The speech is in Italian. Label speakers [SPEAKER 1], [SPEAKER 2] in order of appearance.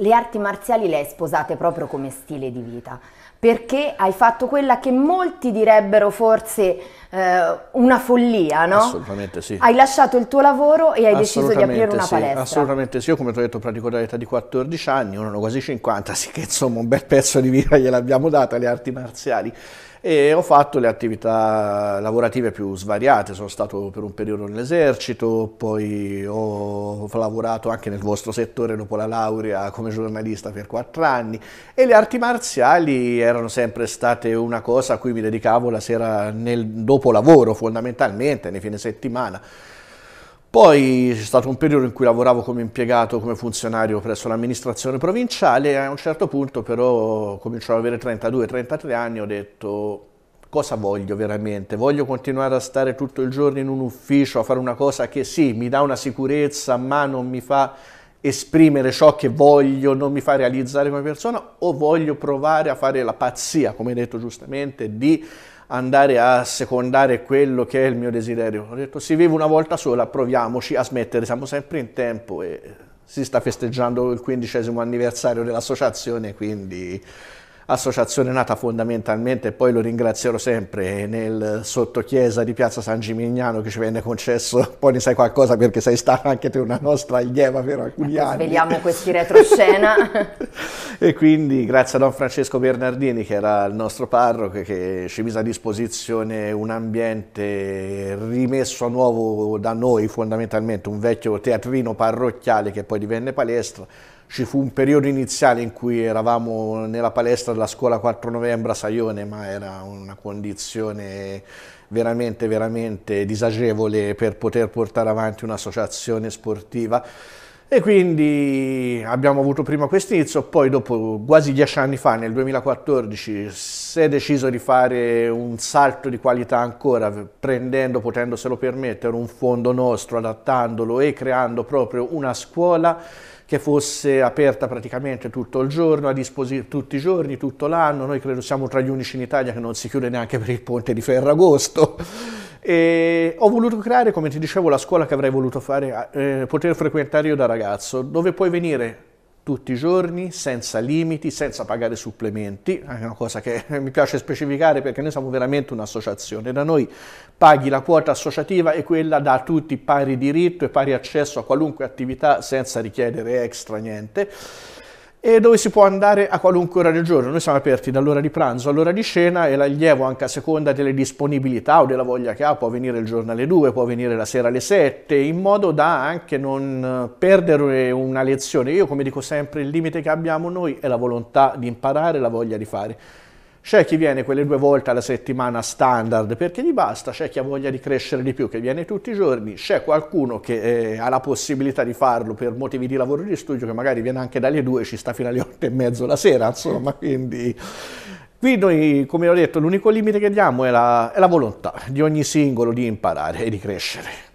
[SPEAKER 1] le arti marziali le hai sposate proprio come stile di vita, perché hai fatto quella che molti direbbero forse eh, una follia, no? Assolutamente sì. Hai lasciato il tuo lavoro e hai deciso di aprire una sì, palestra. Assolutamente sì, io come ti ho detto pratico dall'età di 14 anni, ho quasi 50, sì che insomma un bel pezzo di vita gliel'abbiamo data, le arti marziali e ho fatto le attività lavorative più svariate, sono stato per un periodo nell'esercito, poi ho lavorato anche nel vostro settore dopo la laurea come giornalista per quattro anni e le arti marziali erano sempre state una cosa a cui mi dedicavo la sera nel, dopo dopo lavoro fondamentalmente, nei fine settimana. Poi c'è stato un periodo in cui lavoravo come impiegato, come funzionario presso l'amministrazione provinciale e a un certo punto però cominciavo ad avere 32-33 anni ho detto cosa voglio veramente? Voglio continuare a stare tutto il giorno in un ufficio a fare una cosa che sì, mi dà una sicurezza ma non mi fa esprimere ciò che voglio, non mi fa realizzare come persona, o voglio provare a fare la pazzia, come hai detto giustamente, di andare a secondare quello che è il mio desiderio. Ho detto si vive una volta sola, proviamoci a smettere, siamo sempre in tempo e si sta festeggiando il quindicesimo anniversario dell'associazione, quindi associazione nata fondamentalmente, poi lo ringrazierò sempre, nel sottochiesa di Piazza San Gimignano che ci venne concesso, poi ne sai qualcosa perché sei stata anche tu una nostra allieva per alcuni ecco, anni. Vediamo questi retroscena. E quindi grazie a Don Francesco Bernardini, che era il nostro parroco, che ci mise a disposizione un ambiente rimesso a nuovo da noi, fondamentalmente un vecchio teatrino parrocchiale che poi divenne palestra, ci fu un periodo iniziale in cui eravamo nella palestra della scuola 4 novembre a Saione, ma era una condizione veramente, veramente disagevole per poter portare avanti un'associazione sportiva. E quindi abbiamo avuto prima quest'inizio, poi dopo quasi dieci anni fa, nel 2014, si è deciso di fare un salto di qualità ancora, prendendo, potendoselo permettere, un fondo nostro, adattandolo e creando proprio una scuola che fosse aperta praticamente tutto il giorno, a disposizione tutti i giorni, tutto l'anno. Noi credo siamo tra gli unici in Italia che non si chiude neanche per il ponte di Ferragosto. E ho voluto creare, come ti dicevo, la scuola che avrei voluto fare, eh, poter frequentare io da ragazzo, dove puoi venire tutti i giorni, senza limiti, senza pagare supplementi, è una cosa che mi piace specificare perché noi siamo veramente un'associazione, da noi paghi la quota associativa e quella dà a tutti pari diritto e pari accesso a qualunque attività senza richiedere extra niente e dove si può andare a qualunque ora del giorno. Noi siamo aperti dall'ora di pranzo all'ora di cena e l'allievo anche a seconda delle disponibilità o della voglia che ha può venire il giorno alle 2, può venire la sera alle 7, in modo da anche non eh, perdere una lezione. Io come dico sempre, il limite che abbiamo noi è la volontà di imparare, la voglia di fare. C'è chi viene quelle due volte alla settimana standard perché gli basta, c'è chi ha voglia di crescere di più che viene tutti i giorni, c'è qualcuno che eh, ha la possibilità di farlo per motivi di lavoro e di studio che magari viene anche dalle due e ci sta fino alle otto e mezzo la sera, insomma, quindi... Qui noi, come ho detto, l'unico limite che diamo è la, è la volontà di ogni singolo di imparare e di crescere.